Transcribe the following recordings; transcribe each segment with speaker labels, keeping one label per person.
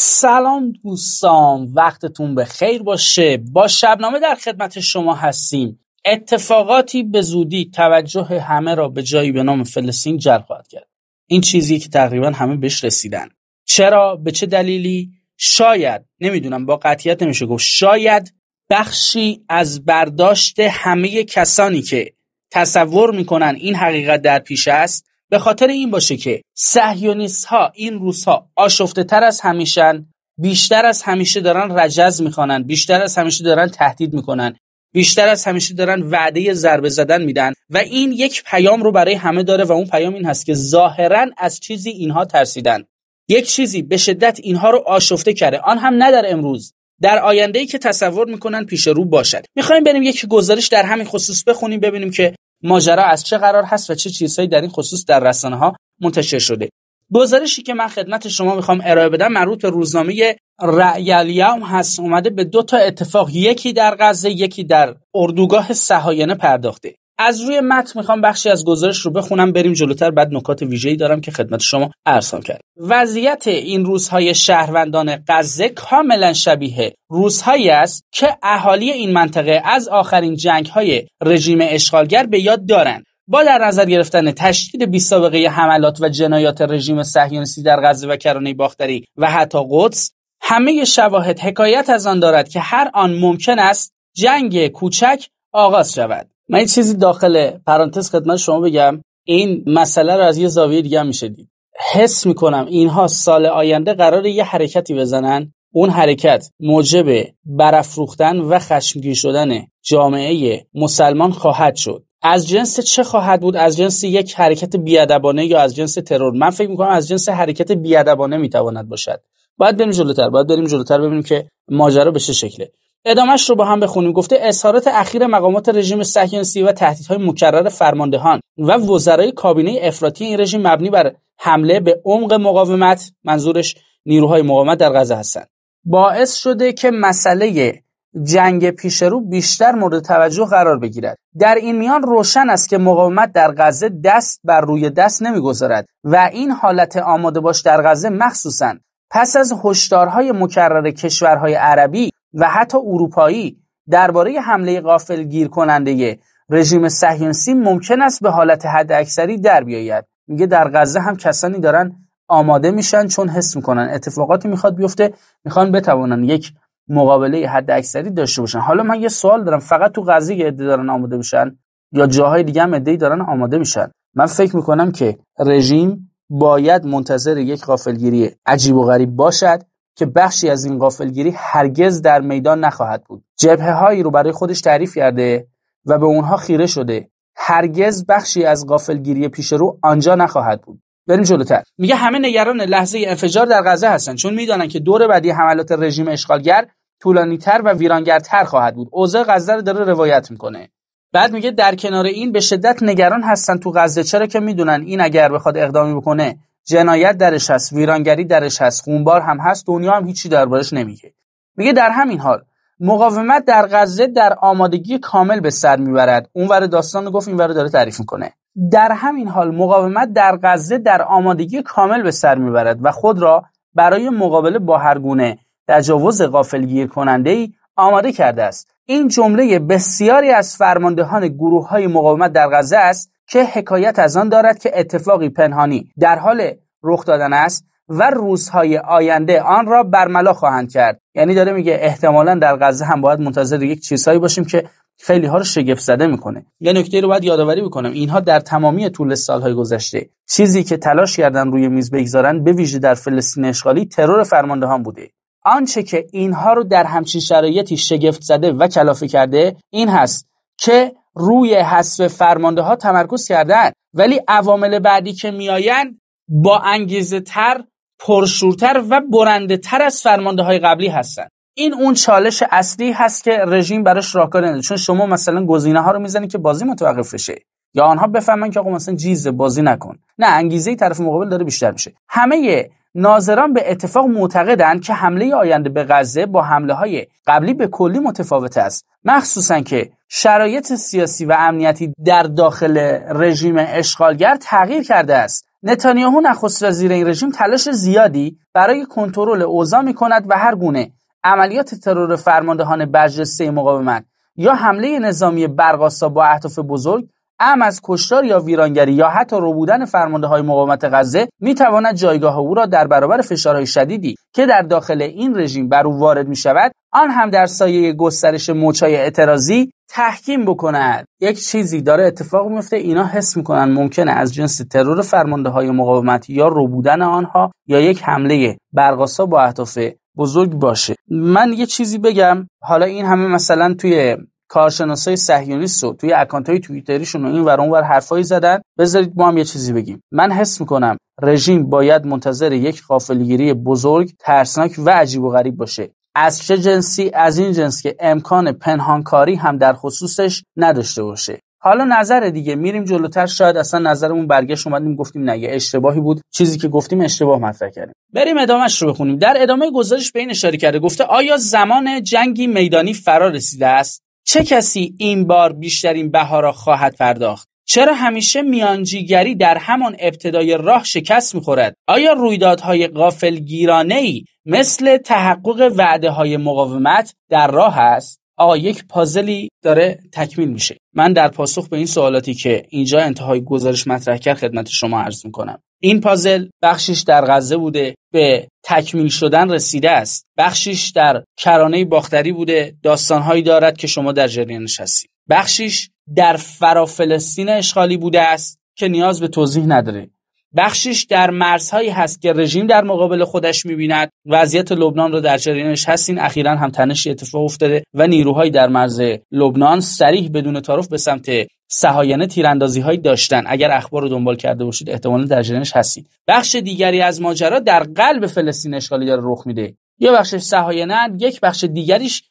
Speaker 1: سلام دوستان وقتتون به خیر باشه با شبنامه در خدمت شما هستیم اتفاقاتی به زودی توجه همه را به جایی به نام فلسطین جلب خواهد کرد این چیزی که تقریبا همه بهش رسیدن چرا به چه دلیلی شاید نمیدونم با قطعیت نمیشه گفت شاید بخشی از برداشت همه کسانی که تصور میکنن این حقیقت در پیش است به خاطر این باشه که سهیونیست ها این روس ها آشفته تر از همیشن بیشتر از همیشه دارن رجز میخوانن بیشتر از همیشه دارن تهدید میکنن بیشتر از همیشه دارن وعده ضربه زدن میدن و این یک پیام رو برای همه داره و اون پیام این هست که ظاهرا از چیزی اینها ترسیدن یک چیزی به شدت اینها رو آشفته کرده آن هم نه در امروز در آینده ای که تصور میکنن پیش رو باشد میخوایم بریم یک گزارش در همین خصوص بخونیم ببینیم که ماجرا از چه قرار هست و چه چیزهایی در این خصوص در رسانه ها منتشر شده گزارشی که من خدمت شما میخوام ارائه بدم مربوط به روزنامه رأیالیوم هست اومده به دو تا اتفاق یکی در غزه یکی در اردوگاه سهاینه پرداخته از روی متن میخوام بخشی از گزارش رو بخونم بریم جلوتر بعد نکات ویژه‌ای دارم که خدمت شما ارسال کرد وضعیت این روزهای شهروندان غزه کاملا شبیه روزهایی است که اهالی این منطقه از آخرین جنگهای رژیم اشغالگر به یاد دارند با در نظر گرفتن تشدید بی سابقه حملات و جنایات رژیم صهیونیستی در غزه و کرانه باختری و حتی قدس همه شواهد حکایت از آن دارد که هر آن ممکن است جنگ کوچک آغاز شود من یه چیزی داخل پرانتز خدمت شما بگم این مسئله رو از یه زاویه دیگه میشه دید حس میکنم اینها سال آینده قرار یه حرکتی بزنن اون حرکت موجب برافروختن و خشمگین شدن جامعه مسلمان خواهد شد از جنس چه خواهد بود از جنس یک حرکت بیادبانه یا از جنس ترور من فکر میکنم از جنس حرکت بیادبانه میتواند باشد باید بریم جلوتر باید بریم جلوتر ببینیم که ماجرا به چه شکله ادامش رو با هم بخونیم گفته اظهارات اخیر مقامات رژیم صهیونیستی و تهدیدهای مکرر فرماندهان و وزرای کابینه افراطی این رژیم مبنی بر حمله به عمق مقاومت منظورش نیروهای مقاومت در غزه هستند باعث شده که مسئله جنگ پیشرو بیشتر مورد توجه قرار بگیرد در این میان روشن است که مقاومت در غزه دست بر روی دست نمیگذارد و این حالت آماده باش در غزه مخصوصا پس از هشدارهای مکرر کشورهای عربی و حتی اروپایی درباره حمله قافل گیر کننده رژیم صهیونیستی ممکن است به حالت حداکثری در بیاید میگه در غزه هم کسانی دارن آماده میشن چون حس میکنن اتفاقاتی میخواد بیفته میخوان بتوانن یک مقابله حد اکثری داشته باشن حالا من یه سوال دارم فقط تو غزه یه عده دارن آماده میشن یا جاهای دیگه هم عده دارن آماده میشن من فکر میکنم که رژیم باید منتظر یک غافلگیری عجیب و غریب باشد که بخشی از این قافلگیری هرگز در میدان نخواهد بود جبهه هایی رو برای خودش تعریف کرده و به اونها خیره شده هرگز بخشی از غافلگیری پیش رو آنجا نخواهد بود بریم جلوتر میگه همه نگران لحظه انفجار در غزه هستن چون میدانن که دور بعدی حملات رژیم اشغالگر طولانیتر و ویرانگرتر خواهد بود اوضاع غزه رو داره روایت میکنه بعد میگه در کنار این به شدت نگران هستن تو غزه چرا که میدونن این اگر بخواد اقدامی بکنه جنایت درش هست ویرانگری درش هست خونبار هم هست دنیا هم هیچی دربارش نمیگه میگه در همین حال مقاومت در غزه در آمادگی کامل به سر میبرد اون ور داستان گفت این ور داره تعریف میکنه در همین حال مقاومت در غزه در آمادگی کامل به سر میبرد و خود را برای مقابله با هر گونه تجاوز غافلگیر کننده ای آماده کرده است این جمله بسیاری از فرماندهان گروه های مقاومت در غزه است که حکایت از آن دارد که اتفاقی پنهانی در حال رخ دادن است و روزهای آینده آن را برملا خواهند کرد یعنی داره میگه احتمالا در غزه هم باید منتظر یک چیزهایی باشیم که خیلی ها رو شگفت زده میکنه یه نکته رو باید یادآوری بکنم اینها در تمامی طول سالهای گذشته چیزی که تلاش کردن روی میز بگذارن به ویژه در فلسطین اشغالی ترور فرماندهان بوده آنچه که اینها رو در همچین شرایطی شگفت زده و کلافه کرده این هست که روی حذف فرمانده ها تمرکز کردن ولی عوامل بعدی که میآیند با انگیزه تر پرشورتر و برنده تر از فرمانده های قبلی هستند این اون چالش اصلی هست که رژیم براش راهکار نداره چون شما مثلا گزینه ها رو میزنید که بازی متوقف بشه یا آنها بفهمن که آقا مثلا جیز بازی نکن نه انگیزه طرف مقابل داره بیشتر میشه همه ناظران به اتفاق معتقدند که حمله آینده به غزه با حمله های قبلی به کلی متفاوت است مخصوصا که شرایط سیاسی و امنیتی در داخل رژیم اشغالگر تغییر کرده است نتانیاهو نخست وزیر این رژیم تلاش زیادی برای کنترل اوضاع می کند و هر گونه عملیات ترور فرماندهان برجسته مقاومت یا حمله نظامی برقاسا با اهداف بزرگ ام از کشتار یا ویرانگری یا حتی ربودن فرمانده های مقاومت غزه میتواند جایگاه او را در برابر فشارهای شدیدی که در داخل این رژیم بر او وارد می شود آن هم در سایه گسترش موچای اعتراضی تحکیم بکند یک چیزی داره اتفاق میفته اینا حس میکنن ممکنه از جنس ترور فرمانده های مقاومت یا ربودن آنها یا یک حمله برقاسا با اهداف بزرگ باشه من یه چیزی بگم حالا این همه مثلا توی کارشناسای صهیونیست رو توی اکانت‌های توییتریشون و این ور اونور حرفایی زدن بذارید ما هم یه چیزی بگیم من حس میکنم رژیم باید منتظر یک قافلگیری بزرگ ترسناک و عجیب و غریب باشه از چه جنسی از این جنس که امکان پنهانکاری هم در خصوصش نداشته باشه حالا نظر دیگه میریم جلوتر شاید اصلا نظرمون برگشت اومدیم گفتیم نه اشتباهی بود چیزی که گفتیم اشتباه مطرح کردیم بریم ادامهش رو بخونیم در ادامه گزارش به این اشاره کرده گفته آیا زمان جنگی میدانی فرا رسیده است چه کسی این بار بیشترین بها را خواهد پرداخت چرا همیشه میانجیگری در همان ابتدای راه شکست میخورد آیا رویدادهای غافلگیرانه ای مثل تحقق وعده های مقاومت در راه است آقا یک پازلی داره تکمیل میشه من در پاسخ به این سوالاتی که اینجا انتهای گزارش مطرح کرد خدمت شما عرض میکنم این پازل بخشش در غزه بوده به تکمیل شدن رسیده است بخشش در کرانه باختری بوده داستانهایی دارد که شما در جریانش هستید بخشش در فرا فلسطین اشغالی بوده است که نیاز به توضیح نداره بخشش در مرزهایی هست که رژیم در مقابل خودش میبیند وضعیت لبنان رو در جریانش هستین اخیرا هم تنشی اتفاق افتاده و نیروهایی در مرز لبنان سریح بدون تعارف به سمت سهاینه تیراندازی داشتن اگر اخبار رو دنبال کرده باشید احتمالا در جریانش هستید بخش دیگری از ماجرا در قلب فلسطین اشغالی داره رخ میده یه بخش سهایانه یک بخش دیگریش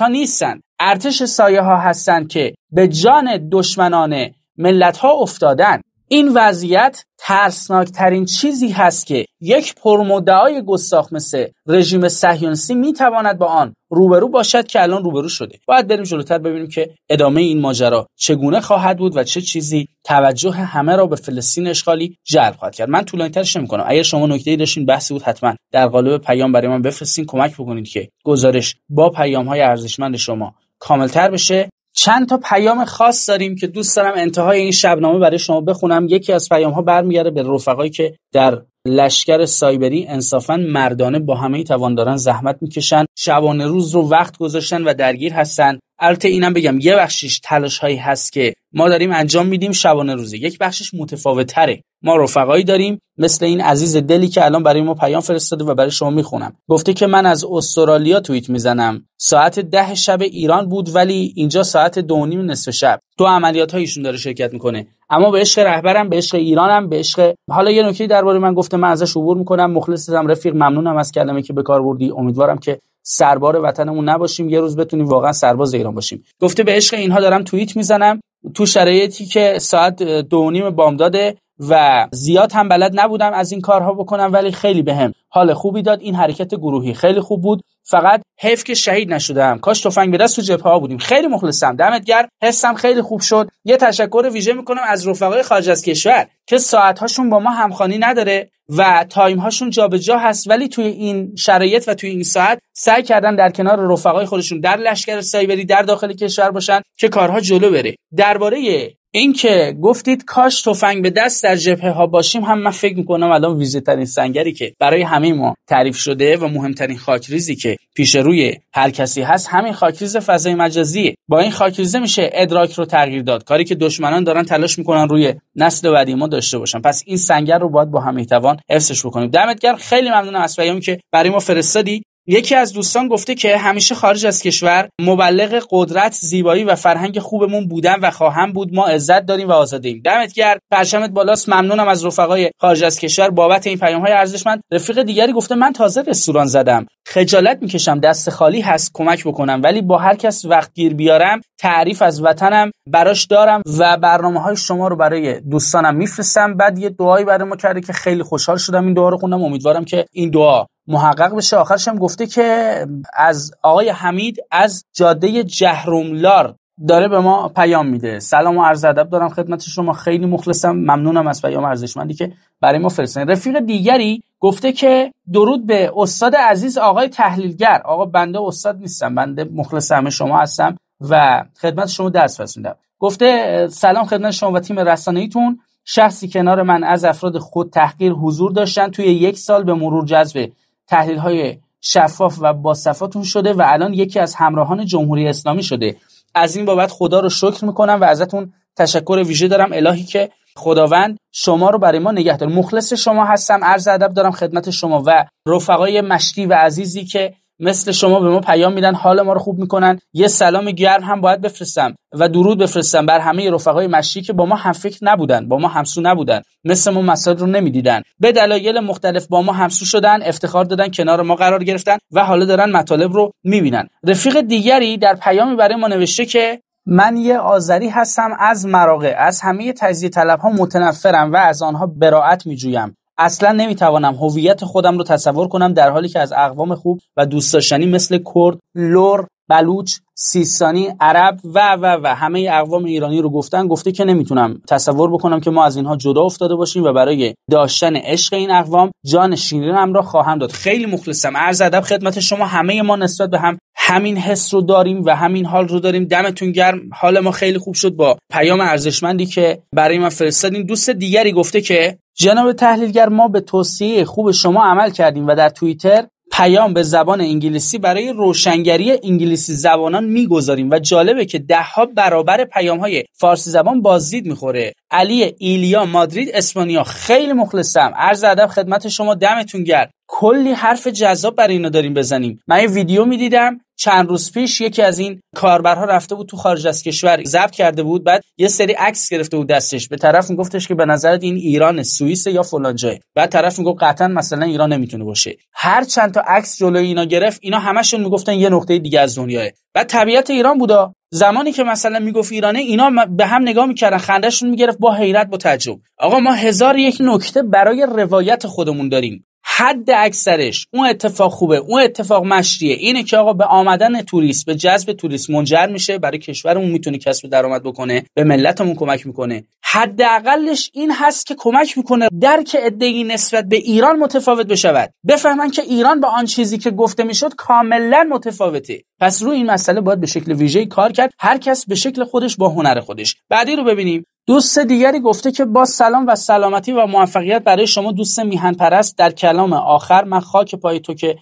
Speaker 1: ها نیستن ارتش سایه ها هستند که به جان دشمنان ملت ها افتادن این وضعیت ترسناکترین چیزی هست که یک پرمدعای گستاخ مثل رژیم صهیونیستی میتواند با آن روبرو باشد که الان روبرو شده باید بریم جلوتر ببینیم که ادامه این ماجرا چگونه خواهد بود و چه چیزی توجه همه را به فلسطین اشغالی جلب خواهد کرد من طولانی ترش کنم اگر شما ای داشتین بحثی بود حتما در قالب پیام برای من بفرستین کمک بکنید که گزارش با پیام های ارزشمند شما کاملتر بشه چند تا پیام خاص داریم که دوست دارم انتهای این شبنامه برای شما بخونم یکی از پیام ها برمیگرده به رفقایی که در لشکر سایبری انصافا مردانه با همه توان دارن زحمت میکشن شبانه روز رو وقت گذاشتن و درگیر هستن البته اینم بگم یه بخشش تلاش هایی هست که ما داریم انجام میدیم شبانه روزی یک بخشش متفاوتره ما رفقایی داریم مثل این عزیز دلی که الان برای ما پیام فرستاده و برای شما میخونم گفته که من از استرالیا توییت میزنم ساعت ده شب ایران بود ولی اینجا ساعت دو نیم نصف شب دو عملیات هایشون داره شرکت میکنه اما به عشق رهبرم به عشق ایرانم به عشق حالا یه نکته درباره من گفته من ازش عبور میکنم مخلصم رفیق ممنونم از کلمه که به کار بردی امیدوارم که سربار وطنمون نباشیم یه روز بتونیم واقعا سرباز ایران باشیم گفته به عشق اینها دارم توییت میزنم تو شرایطی که ساعت دو نیم بامداده و زیاد هم بلد نبودم از این کارها بکنم ولی خیلی بهم به حال خوبی داد این حرکت گروهی خیلی خوب بود فقط حیف که شهید نشدم کاش تفنگ به دست تو جبهه ها بودیم خیلی مخلصم دمت گر حسم خیلی خوب شد یه تشکر ویژه میکنم از رفقای خارج از کشور که ساعت هاشون با ما همخوانی نداره و تایم هاشون جابجا هست ولی توی این شرایط و توی این ساعت سعی کردن در کنار رفقای خودشون در لشکر سایبری در داخل کشور باشن که کارها جلو بره درباره اینکه گفتید کاش تفنگ به دست در جبهه ها باشیم هم من فکر میکنم الان ویژه ترین سنگری که برای همه ما تعریف شده و مهمترین خاکریزی که پیش روی هر کسی هست همین خاکریز فضای مجازیه با این خاکریزه میشه ادراک رو تغییر داد کاری که دشمنان دارن تلاش میکنن روی نسل بعدی ما داشته باشن پس این سنگر رو باید با هم توان حفظش بکنیم دمت گرم خیلی ممنونم از که برای ما فرستادی یکی از دوستان گفته که همیشه خارج از کشور مبلغ قدرت زیبایی و فرهنگ خوبمون بودن و خواهم بود ما عزت داریم و آزادیم دمت گرد پرچمت بالاست ممنونم از رفقای خارج از کشور بابت این پیام های ارزشمند رفیق دیگری گفته من تازه رستوران زدم خجالت میکشم دست خالی هست کمک بکنم ولی با هر کس وقت گیر بیارم تعریف از وطنم براش دارم و برنامه های شما رو برای دوستانم میفرستم بعد یه دعایی برای ما کرده که خیلی خوشحال شدم این دعا رو خوندم امیدوارم که این دعا محقق بشه آخرش هم گفته که از آقای حمید از جاده جهروملار داره به ما پیام میده سلام و عرض ادب دارم خدمت شما خیلی مخلصم ممنونم از پیام ارزشمندی که برای ما فرستادین رفیق دیگری گفته که درود به استاد عزیز آقای تحلیلگر آقا بنده استاد نیستم بنده مخلص همه شما هستم و خدمت شما درس میدم گفته سلام خدمت شما و تیم رسانه‌ایتون شخصی کنار من از افراد خود تحقیر حضور داشتن توی یک سال به مرور جذب تحلیل های شفاف و باصفاتون شده و الان یکی از همراهان جمهوری اسلامی شده از این بابت خدا رو شکر میکنم و ازتون تشکر ویژه دارم الهی که خداوند شما رو برای ما نگه داره مخلص شما هستم عرض ادب دارم خدمت شما و رفقای مشتی و عزیزی که مثل شما به ما پیام میدن حال ما رو خوب میکنن یه سلام گرم هم باید بفرستم و درود بفرستم بر همه رفقای مشی که با ما هم نبودن با ما همسو نبودن مثل ما مسائل رو نمیدیدن به دلایل مختلف با ما همسو شدن افتخار دادن کنار ما قرار گرفتن و حالا دارن مطالب رو میبینن رفیق دیگری در پیامی برای ما نوشته که من یه آذری هستم از مراغه از همه تجزیه طلب ها متنفرم و از آنها براعت می جویم اصلا نمیتوانم هویت خودم رو تصور کنم در حالی که از اقوام خوب و دوست داشتنی مثل کرد، لور، بلوچ، سیستانی، عرب و و و همه اقوام ایرانی رو گفتن گفته که نمیتونم تصور بکنم که ما از اینها جدا افتاده باشیم و برای داشتن عشق این اقوام جان شیرینم را خواهم داد خیلی مخلصم عرض ادب خدمت شما همه ما نسبت به هم همین حس رو داریم و همین حال رو داریم دمتون گرم حال ما خیلی خوب شد با پیام ارزشمندی که برای من فرستادین دوست دیگری گفته که جناب تحلیلگر ما به توصیه خوب شما عمل کردیم و در توییتر پیام به زبان انگلیسی برای روشنگری انگلیسی زبانان میگذاریم و جالبه که دهها برابر پیام های فارسی زبان بازدید میخوره علی ایلیا مادرید اسپانیا خیلی مخلصم عرض ادب خدمت شما دمتون گرم کلی حرف جذاب برای اینا داریم بزنیم من یه ویدیو میدیدم چند روز پیش یکی از این کاربرها رفته بود تو خارج از کشور ضبط کرده بود بعد یه سری عکس گرفته بود دستش به طرف میگفتش که به نظرت این ایران سوئیس یا فلان جای بعد طرف میگفت قطعا مثلا ایران نمیتونه باشه هر چند تا عکس جلوی اینا گرفت اینا همشون میگفتن یه نقطه دیگه از دنیاه بعد طبیعت ایران بودا زمانی که مثلا میگفت ایرانه اینا به هم نگاه میکردن خندهشون میگرفت با حیرت با تعجب آقا ما هزار یک نکته برای روایت خودمون داریم حد اکثرش اون اتفاق خوبه اون اتفاق مشریه اینه که آقا به آمدن توریست به جذب توریست منجر میشه برای کشورمون میتونه کسب درآمد بکنه به ملتمون کمک میکنه حداقلش این هست که کمک میکنه درک ادعی نسبت به ایران متفاوت بشود بفهمن که ایران با آن چیزی که گفته میشد کاملا متفاوته پس روی این مسئله باید به شکل ویژه کار کرد هر کس به شکل خودش با هنر خودش بعدی رو ببینیم دوست دیگری گفته که با سلام و سلامتی و موفقیت برای شما دوست میهن پرست در کلام آخر من خاک پای تو که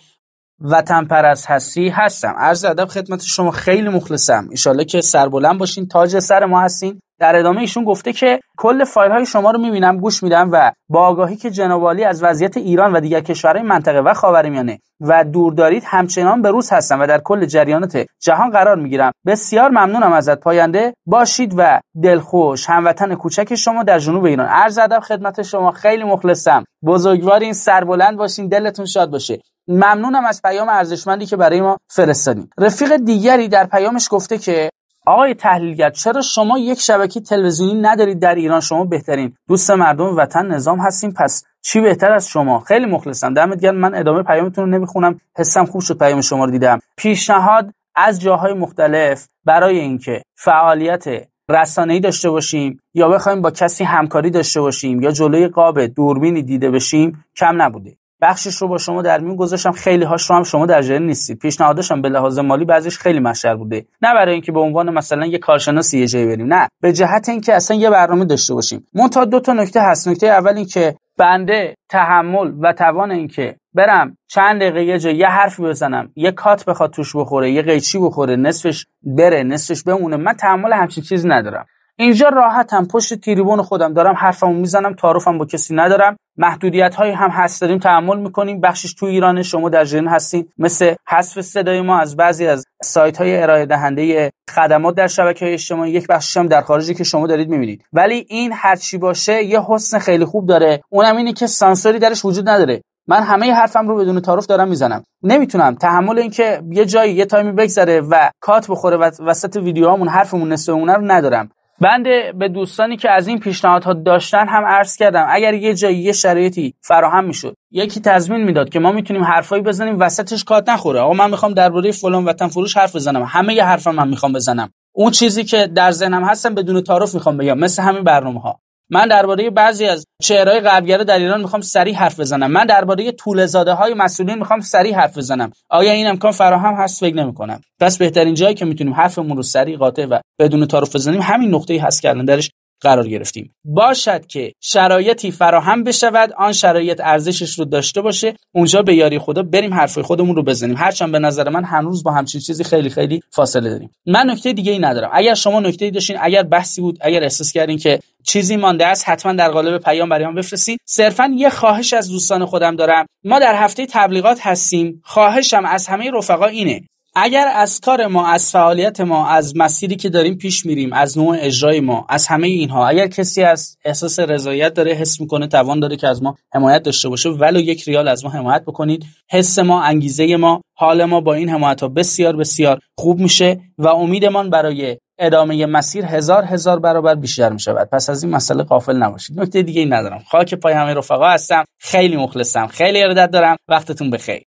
Speaker 1: وطن پرست هستی هستم عرض ادب خدمت شما خیلی مخلصم ایشالله که سربلند باشین تاج سر ما هستین در ادامه ایشون گفته که کل فایل های شما رو میبینم گوش میدم و با آگاهی که جناب از وضعیت ایران و دیگر کشورهای منطقه و خاورمیانه و دور دارید همچنان به روز هستم و در کل جریانات جهان قرار میگیرم بسیار ممنونم ازت پاینده باشید و دلخوش هموطن کوچک شما در جنوب ایران عرض ادب خدمت شما خیلی مخلصم بزرگوارین سربلند باشین دلتون شاد باشه ممنونم از پیام ارزشمندی که برای ما فرستادین رفیق دیگری در پیامش گفته که آقای تحلیلگر چرا شما یک شبکه تلویزیونی ندارید در ایران شما بهترین دوست مردم وطن نظام هستیم پس چی بهتر از شما خیلی مخلصم دمت گرم من ادامه پیامتون رو نمیخونم حسم خوب شد پیام شما رو دیدم پیشنهاد از جاهای مختلف برای اینکه فعالیت رسانه‌ای داشته باشیم یا بخوایم با کسی همکاری داشته باشیم یا جلوی قاب دوربینی دیده بشیم کم نبوده بخشش رو با شما در میون گذاشتم خیلی هاش رو هم شما در جریان نیستید پیشنهادش هم به لحاظ مالی بعضیش خیلی مشهر بوده نه برای اینکه به عنوان مثلا یه کارشناس یه جایی بریم نه به جهت اینکه اصلا یه برنامه داشته باشیم تا دو تا نکته هست نکته اول که بنده تحمل و توان اینکه برم چند دقیقه یه جایی یه حرفی بزنم یه کات بخواد توش بخوره یه قیچی بخوره نصفش بره نصفش بمونه من تحمل همچین چیزی ندارم اینجا راحتم پشت تریبون خودم دارم حرفمو میزنم تعارفم با کسی ندارم محدودیت هایی هم هست داریم تحمل میکنیم بخشش تو ایران شما در ژن هستین مثل حذف صدای ما از بعضی از سایت های ارائه دهنده خدمات در شبکه های اجتماعی یک بخش هم در خارجی که شما دارید میبینید ولی این هرچی باشه یه حسن خیلی خوب داره اونم اینه که سانسوری درش وجود نداره من همه حرفم رو بدون تعارف دارم میزنم نمیتونم تحمل که یه جایی یه تایمی بگذره و کات بخوره و وسط ویدیوهامون حرفمون رو ندارم بنده به دوستانی که از این پیشنهادها داشتن هم عرض کردم اگر یه جایی یه شرایطی فراهم میشد یکی تضمین میداد که ما میتونیم حرفایی بزنیم وسطش کات نخوره آقا من میخوام درباره فلان وطن فروش حرف بزنم همه یه حرفم من میخوام بزنم اون چیزی که در ذهنم هستم بدون تعارف میخوام بگم مثل همین برنامه ها من درباره بعضی از چهرهای غربگرا در ایران میخوام سریع حرف بزنم من درباره طول زاده های مسئولین میخوام سریع حرف بزنم آیا این امکان فراهم هست فکر نمیکنم پس بهترین جایی که میتونیم حرفمون رو سریع قاطع و بدون تارف بزنیم همین نقطه هست که درش قرار گرفتیم باشد که شرایطی فراهم بشود آن شرایط ارزشش رو داشته باشه اونجا به یاری خدا بریم حرفای خودمون رو بزنیم هرچند به نظر من هنوز با همچین چیزی خیلی خیلی فاصله داریم من نکته دیگه ای ندارم اگر شما نکته ای داشتین اگر بحثی بود اگر احساس کردین که چیزی مانده است حتما در قالب پیام برای ما بفرستید صرفا یه خواهش از دوستان خودم دارم ما در هفته تبلیغات هستیم خواهشم از همه رفقا اینه اگر از کار ما از فعالیت ما از مسیری که داریم پیش میریم از نوع اجرای ما از همه اینها اگر کسی از احساس رضایت داره حس میکنه توان داره که از ما حمایت داشته باشه ولو یک ریال از ما حمایت بکنید حس ما انگیزه ما حال ما با این حمایت ها بسیار بسیار خوب میشه و امیدمان برای ادامه مسیر هزار هزار برابر بیشتر می شود پس از این مسئله قافل نباشید نکته دیگه ای ندارم خاک پای همه رفقا هستم خیلی مخلصم خیلی ارادت دارم وقتتون بخیر